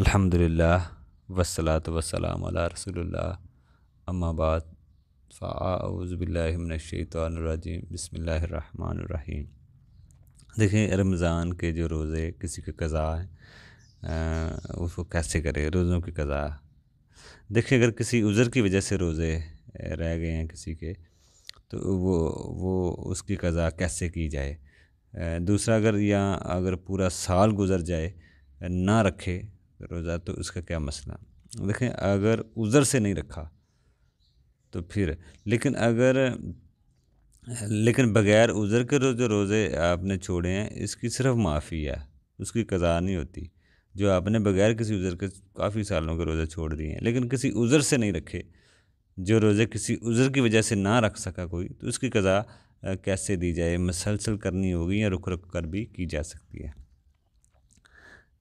अल्हम्दुलिल्लाह वसलात वसलाम अला रसूलुल्लाह अम्माबाद फ़ाउज़बिल्लाशैतरजीम बसमीम देखें रमज़ान के जो रोज़े किसी के कज़ा है उसको कैसे करें रोज़ों की कज़ा देखें अगर किसी उज़र की वजह से रोज़े रह गए हैं किसी के तो वो वो उसकी कज़ा कैसे की जाए दूसरा अगर या अगर पूरा साल गुज़र जाए ना रखे रोज़ा तो उसका क्या मसला देखें अगर उज़र से नहीं रखा तो फिर लेकिन अगर लेकिन बगैर उज़र के रोज़ जो रोज़े आपने छोड़े हैं इसकी सिर्फ माफ़ी है उसकी कज़ा नहीं होती जो आपने बगैर किसी उज़र के काफ़ी सालों के रोज़े छोड़ दिए हैं लेकिन किसी उज़र से नहीं रखे जो रोज़े किसी उज़र की वजह से ना रख सका कोई तो उसकी कज़ा कैसे दी जाए मसलसल करनी होगी या रुक रुक कर भी की जा सकती है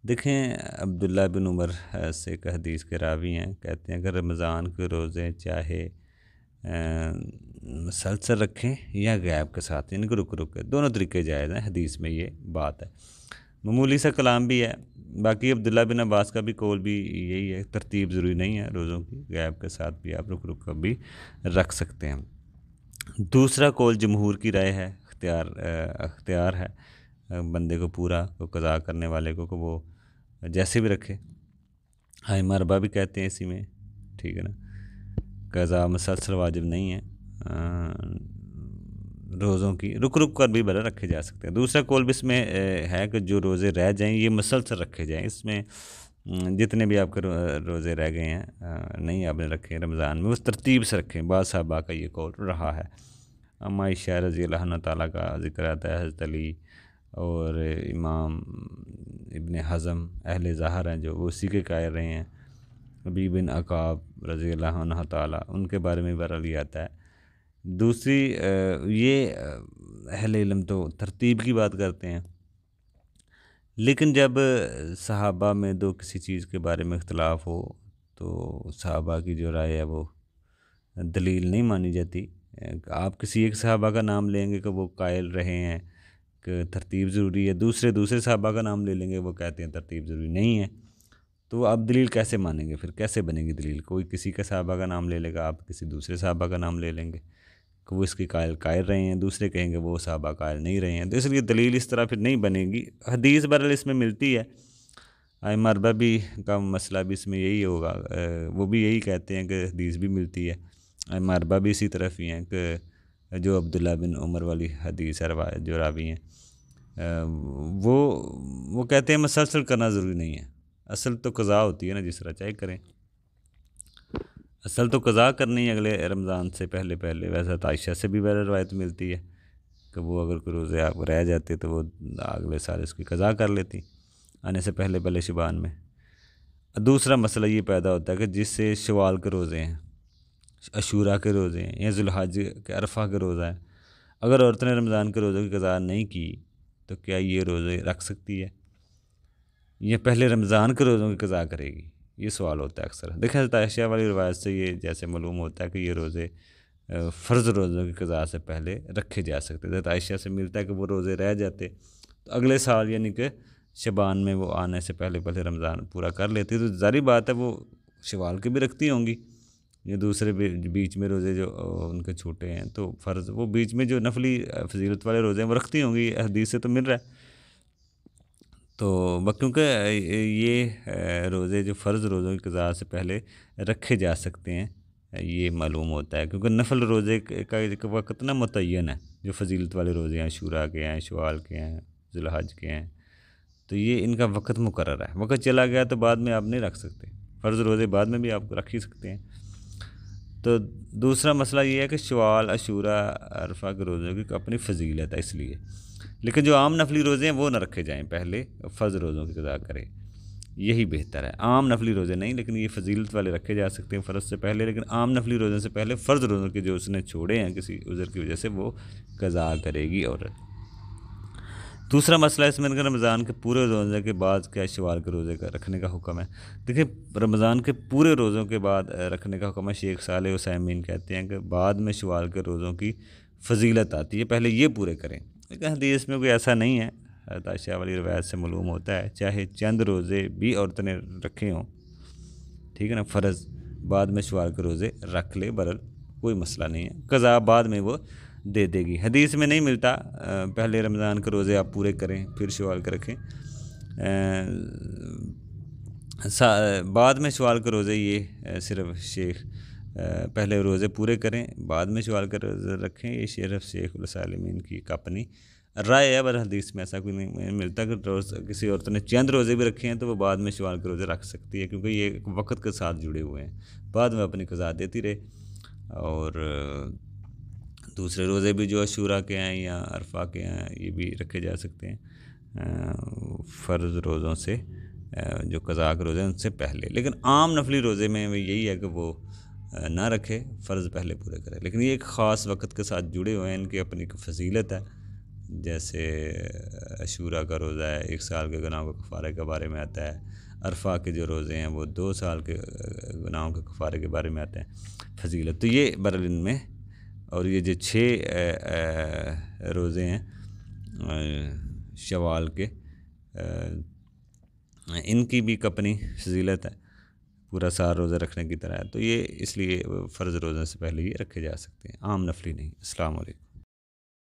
देखें अब्दुल्ला बिन उमर से एक हदीस के रावी हैं कहते हैं अगर रमज़ान के रोज़े चाहे मसलसल रखें या गैब के साथ इनको रुक रुक के दोनों तरीके जायज़ हैं हदीस में ये बात है मामूली सा कलाम भी है बाकी अब्दुल्ला बिन अब्बास का भी कौल भी यही है तरतीब ज़रूरी नहीं है रोज़ों की गैब के साथ भी आप रुक रुक कर भी रख सकते हैं दूसरा कौल जमहूर की राय है अख्तियार अख्तियार है बंदे को पूरा को कज़ा करने वाले को, को वो जैसे भी रखे हाय मरबा भी कहते हैं इसी में ठीक है ना कज़ा मसलसल वाजिब नहीं है रोज़ों की रुक रुक कर भी बदल रखे जा सकते हैं दूसरा कोल भी इसमें है कि जो रोज़े रह जाएं ये मसलसल रखे जाएं इसमें जितने भी आपके रोज़े रह गए हैं नहीं आपने रखे रमज़ान में उस तरतीब से रखें बादशाह का ये कौल रहा है अम्मा शाह रजी अल्लाह ताली का जिक्र आता है हजरत अली और इमाम इबन हज़म अहल ज़ाहर हैं जो वो उसी के कायर रहे हैं अबी बिन अकाब रज़ी अल्लाह उनके बारे में बरा लिया आता है दूसरी ये अहल इलम तो तरतीब की बात करते हैं लेकिन जब सहाबा में दो किसी चीज़ के बारे में इख्तलाफ हो तो सहाबा की जो राय है वो दलील नहीं मानी जाती आप किसी एक सहाबा का नाम लेंगे कि वो कायल रहे हैं कि तरतीब ज़रूरी है दूसरे दूसरे साहबा का नाम ले लेंगे वो कहते हैं तरतीब ज़रूरी नहीं है तो आप दलील कैसे मानेंगे फिर कैसे बनेगी दलील कोई किसी का साहबा का नाम ले लेगा आप किसी दूसरे साहबा का नाम ले लेंगे कि वो इसके कायल कायल रहे हैं दूसरे कहेंगे वो साहबा कायल नहीं रहे हैं तो इसलिए दलील इस तरह फिर नहीं बनेगी हदीस बरल इसमें मिलती है आई मरबा भी का मसला भी इसमें यही होगा वो भी यही कहते हैं कि हदीस भी मिलती है आई मरबा भी इसी तरफ ही हैं कि जो अब्दुल्ला बिन उमर वाली हदीस जो रावी हैं वो वो कहते हैं मसलसल करना ज़रूरी नहीं है असल तो कज़ा होती है ना जिस तरह चाहे करें असल तो कज़ा करनी है अगले रमज़ान से पहले पहले वैसा तायशा तो से भी वैसे रवायत मिलती है कि वो अगर कोई रोज़े आप रह जाते तो वो अगले साल उसकी कज़ा कर लेती आने से पहले पहले शुबान में दूसरा मसला ये पैदा होता है कि जिससे शवाल के रोज़े हैं अशूरा के रोज़े हैं या जुल्हाज के अरफा के रोज़ा है अगर औरत ने रमज़ान के रोज़ों की कज़ा नहीं की तो क्या ये रोज़े रख सकती है या पहले रमज़ान के रोज़ों की कज़ा करेगी ये सवाल होता है अक्सर देखें ताशिया वाली रवायत से ये जैसे मालूम होता है कि ये रोज़े फ़र्ज़ रोज़ों की कज़ा से पहले रखे जा सकते थे तायशा तो से मिलता है कि वो रोज़े रह जाते तो अगले साल यानी कि शबान में वो आने से पहले पहले रमज़ान पूरा कर लेती तो जारी बात है वो शवाल के भी रखती होंगी जो दूसरे बीच में रोज़े जो उनके छूटे हैं तो फ़र्ज़ वो बीच में जो नफली फजीलत वाले रोज़े हैं वो रखती होंगी हदीस से तो मिल रहा है तो क्योंकि ये रोज़े जो फ़र्ज़ रोज़ों की कज़ा से पहले रखे जा सकते हैं ये मालूम होता है क्योंकि नफल रोज़े का एक वक्त ना मुतन है जो फजीलत वाले रोज़े हैं शुरा के हैं शवाल के हैं जुलहज के हैं तो ये इनका वक्त मुकर है वक्त चला गया तो बाद में आप नहीं रख सकते फ़र्ज़ रोज़े बाद में भी आप रख ही सकते हैं तो दूसरा मसला ये है कि शवाल अशूरा अरफा के रोज़ों की अपनी फजीलत है इसलिए लेकिन जो आम नफली रोज़े हैं वो ना रखे जाएँ पहले फ़र्ज़ रोज़ों की गजा करें यही बेहतर है आम नफली रोज़े नहीं लेकिन ये फजीलत वाले रखे जा सकते हैं फ़र्ज़ से पहले लेकिन आम नफली रोज़ों से पहले फ़र्ज़ रोज़ों के जो उसने छोड़े हैं किसी उज़र की वजह से वो कज़ा करेगी औरत दूसरा मसला इसमें रमज़ान के पूरे रोज़े के बाद क्या शिवार के रोज़े का रखने का हुक्म है देखिए रमज़ान के पूरे रोज़ों के बाद रखने का हुक्म है शेख साल हुसैमीन कहते हैं कि बाद में शिवार के रोज़ों की फजीलत आती है पहले ये पूरे करें लेकिन हदीस में कोई ऐसा नहीं है ताशा वाली रवायत से मलूम होता है चाहे चंद रोज़े भी औरतें रखे हों ठीक है ना फ़र्ज़ बाद में शुार के रोज़े रख ले बरल कोई मसला नहीं है कज़ा बाद में वो दे देगी हदीस में नहीं मिलता पहले रमज़ान के रोज़े आप पूरे करें फिर शवाल के रखें बाद में शवाल के रोज़े ये सिर्फ शेख पहले रोज़े पूरे करें बाद में शवाल के रोज़े रखें ये शेरफ शेख उलसालमीन की एक अपनी राय है बर हदीस में ऐसा कोई नहीं मिलता कि रोज़ किसी औरत ने चंद रोज़े भी रखे हैं तो वो बाद में शवाल के रोज़े रख सकती है क्योंकि ये वक्त के साथ जुड़े हुए हैं बाद में अपनी कज़ा देती रहे और दूसरे रोज़े भी जो अशूरा के हैं या अरफा के हैं ये भी रखे जा सकते हैं फ़र्ज़ रोज़ों से जो कज़ा के रोज़े हैं उनसे पहले लेकिन आम नफली रोज़े में यही है कि वो ना रखे फ़र्ज़ पहले पूरे करें लेकिन ये एक ख़ास वक्त के साथ जुड़े हुए हैं इनकी अपनी एक फजीलत है जैसे अशूरा का रोज़ा है एक साल के गुनाहों के कफ़ारे के बारे में आता है अरफा के जो रोज़े हैं वो दो साल के गुनाहों के कफ़ारे के बारे में आते हैं फजीलत तो ये बरलिन में और ये जो छः रोज़े हैं शवाल के इनकी भी अपनी फजीलत है पूरा सार रोज़ा रखने की तरह है तो ये इसलिए फ़र्ज़ रोज़ा से पहले ये रखे जा सकते हैं आम नफली नहीं अल्लाम